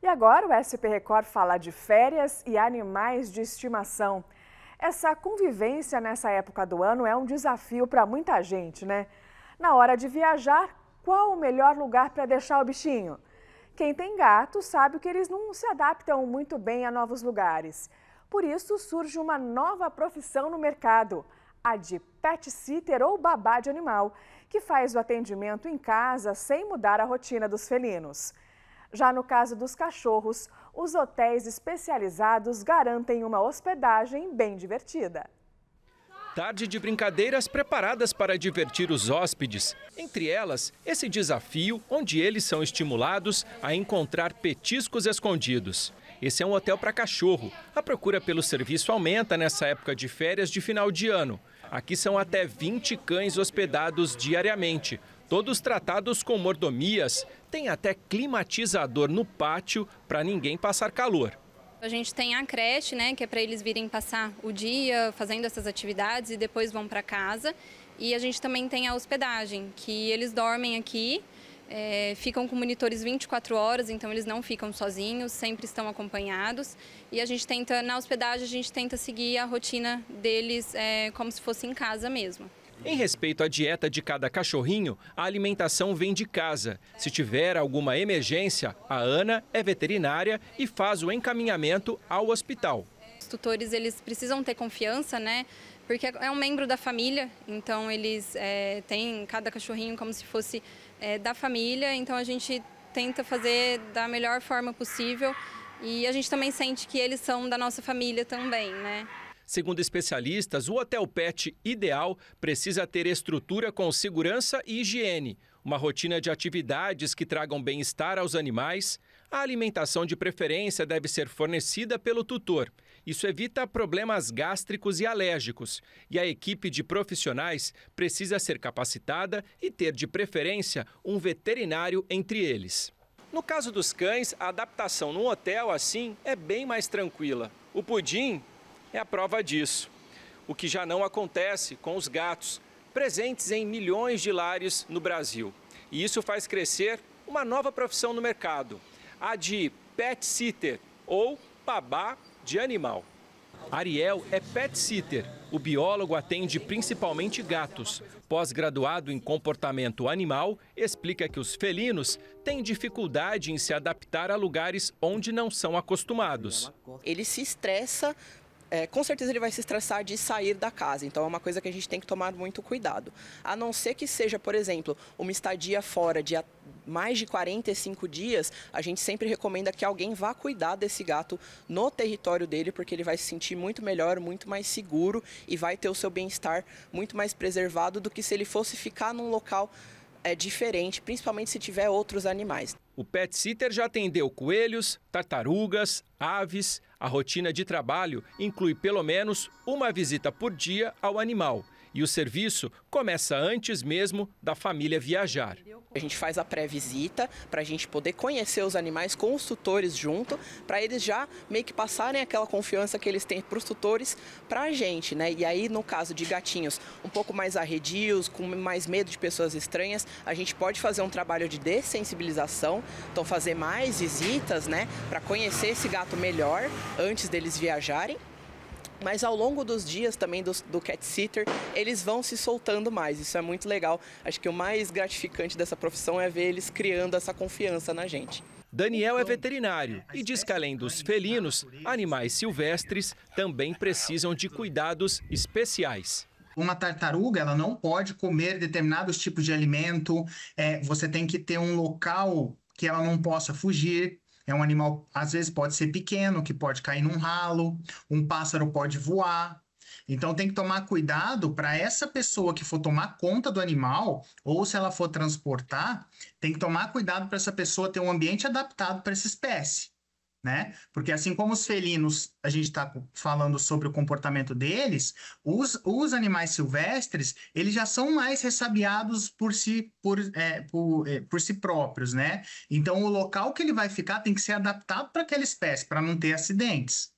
E agora o SP Record fala de férias e animais de estimação. Essa convivência nessa época do ano é um desafio para muita gente, né? Na hora de viajar, qual o melhor lugar para deixar o bichinho? Quem tem gato sabe que eles não se adaptam muito bem a novos lugares. Por isso surge uma nova profissão no mercado, a de pet sitter ou babá de animal, que faz o atendimento em casa sem mudar a rotina dos felinos. Já no caso dos cachorros, os hotéis especializados garantem uma hospedagem bem divertida. Tarde de brincadeiras preparadas para divertir os hóspedes. Entre elas, esse desafio onde eles são estimulados a encontrar petiscos escondidos. Esse é um hotel para cachorro. A procura pelo serviço aumenta nessa época de férias de final de ano. Aqui são até 20 cães hospedados diariamente, todos tratados com mordomias. Tem até climatizador no pátio para ninguém passar calor. A gente tem a creche, né, que é para eles virem passar o dia fazendo essas atividades e depois vão para casa. E a gente também tem a hospedagem, que eles dormem aqui é, ficam com monitores 24 horas, então eles não ficam sozinhos, sempre estão acompanhados. E a gente tenta, na hospedagem, a gente tenta seguir a rotina deles é, como se fosse em casa mesmo. Em respeito à dieta de cada cachorrinho, a alimentação vem de casa. Se tiver alguma emergência, a Ana é veterinária e faz o encaminhamento ao hospital. Os tutores eles precisam ter confiança, né? porque é, é um membro da família, então eles é, têm cada cachorrinho como se fosse é, da família, então a gente tenta fazer da melhor forma possível e a gente também sente que eles são da nossa família também, né? Segundo especialistas, o hotel pet ideal precisa ter estrutura com segurança e higiene, uma rotina de atividades que tragam bem-estar aos animais, a alimentação de preferência deve ser fornecida pelo tutor isso evita problemas gástricos e alérgicos, e a equipe de profissionais precisa ser capacitada e ter, de preferência, um veterinário entre eles. No caso dos cães, a adaptação num hotel assim é bem mais tranquila. O pudim é a prova disso, o que já não acontece com os gatos, presentes em milhões de lares no Brasil. E isso faz crescer uma nova profissão no mercado, a de pet sitter ou babá de animal. Ariel é pet sitter. O biólogo atende principalmente gatos. Pós-graduado em comportamento animal, explica que os felinos têm dificuldade em se adaptar a lugares onde não são acostumados. Ele se estressa é, com certeza ele vai se estressar de sair da casa, então é uma coisa que a gente tem que tomar muito cuidado. A não ser que seja, por exemplo, uma estadia fora de mais de 45 dias, a gente sempre recomenda que alguém vá cuidar desse gato no território dele, porque ele vai se sentir muito melhor, muito mais seguro e vai ter o seu bem-estar muito mais preservado do que se ele fosse ficar num local é diferente, principalmente se tiver outros animais. O pet sitter já atendeu coelhos, tartarugas, aves. A rotina de trabalho inclui pelo menos uma visita por dia ao animal e o serviço começa antes mesmo da família viajar. A gente faz a pré-visita para a gente poder conhecer os animais com os tutores junto, para eles já meio que passarem aquela confiança que eles têm para os tutores para a gente, né? E aí, no caso de gatinhos um pouco mais arredios, com mais medo de pessoas estranhas, a gente pode fazer um trabalho de dessensibilização, então fazer mais visitas, né, para conhecer esse gato melhor antes deles viajarem. Mas ao longo dos dias também do, do cat sitter, eles vão se soltando mais. Isso é muito legal. Acho que o mais gratificante dessa profissão é ver eles criando essa confiança na gente. Daniel é veterinário e diz que, além dos felinos, animais silvestres também precisam de cuidados especiais uma tartaruga ela não pode comer determinados tipos de alimento, é, você tem que ter um local que ela não possa fugir. É um animal, às vezes, pode ser pequeno, que pode cair num ralo, um pássaro pode voar. Então, tem que tomar cuidado para essa pessoa que for tomar conta do animal, ou se ela for transportar, tem que tomar cuidado para essa pessoa ter um ambiente adaptado para essa espécie né? Porque assim como os felinos, a gente está falando sobre o comportamento deles, os, os animais silvestres, eles já são mais ressabiados por si, por, é, por, é, por si próprios, né? Então o local que ele vai ficar tem que ser adaptado para aquela espécie, para não ter acidentes.